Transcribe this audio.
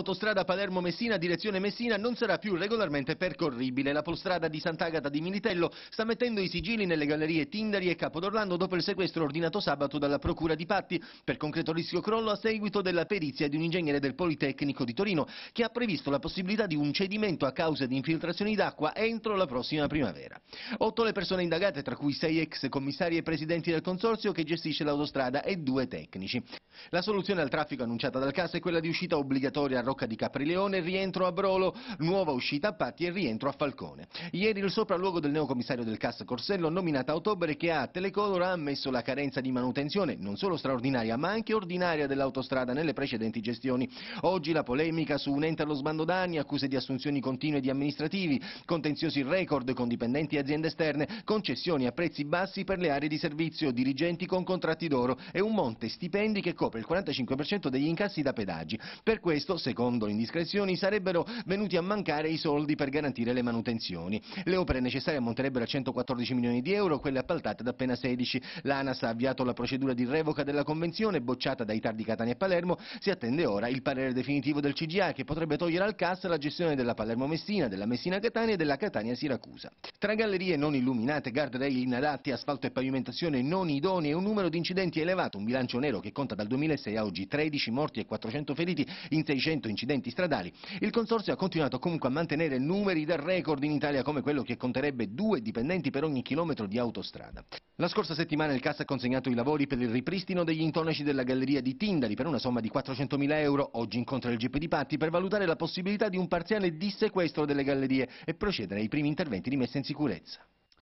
L'autostrada Palermo-Messina direzione Messina non sarà più regolarmente percorribile. La polstrada di Sant'Agata di Militello sta mettendo i sigilli nelle gallerie Tindari e Capodorlando dopo il sequestro ordinato sabato dalla Procura di Patti per concreto rischio crollo a seguito della perizia di un ingegnere del Politecnico di Torino che ha previsto la possibilità di un cedimento a causa di infiltrazioni d'acqua entro la prossima primavera. Otto le persone indagate, tra cui sei ex commissari e presidenti del consorzio che gestisce l'autostrada e due tecnici. La soluzione al traffico annunciata dal CAS è quella di uscita obbligatoria a Rocca di Caprileone, rientro a Brolo, nuova uscita a Patti e rientro a Falcone. Ieri il sopralluogo del neocommissario del CAS Corsello, nominato a ottobre, che a Telecolor ha ammesso la carenza di manutenzione, non solo straordinaria ma anche ordinaria dell'autostrada nelle precedenti gestioni. Oggi la polemica su un ente allo sbando danni, accuse di assunzioni continue di amministrativi, contenziosi record con dipendenti e aziende esterne, concessioni a prezzi bassi per le aree di servizio, dirigenti con contratti d'oro e un monte stipendi che copre scopre il 45% degli incassi da pedaggi. Per questo, secondo le indiscrezioni, sarebbero venuti a mancare i soldi per garantire le manutenzioni. Le opere necessarie ammonterebbero a 114 milioni di euro, quelle appaltate da appena 16. L'ANAS ha avviato la procedura di revoca della convenzione, bocciata dai tardi Catania e Palermo. Si attende ora il parere definitivo del CGA, che potrebbe togliere al CAS la gestione della Palermo-Messina, della Messina-Catania e della Catania-Siracusa. Tra gallerie non illuminate, guardrail inadatti, asfalto e pavimentazione non idonee, un numero di incidenti elevato, un bilancio nero che conta dal 2006 a oggi, 13 morti e 400 feriti in 600 incidenti stradali. Il consorzio ha continuato comunque a mantenere numeri da record in Italia come quello che conterebbe due dipendenti per ogni chilometro di autostrada. La scorsa settimana il CAS ha consegnato i lavori per il ripristino degli intonaci della galleria di Tindari per una somma di 400.000 euro. Oggi incontra il GP di Patti per valutare la possibilità di un parziale dissequestro delle gallerie e procedere ai primi interventi di messa in sicurezza.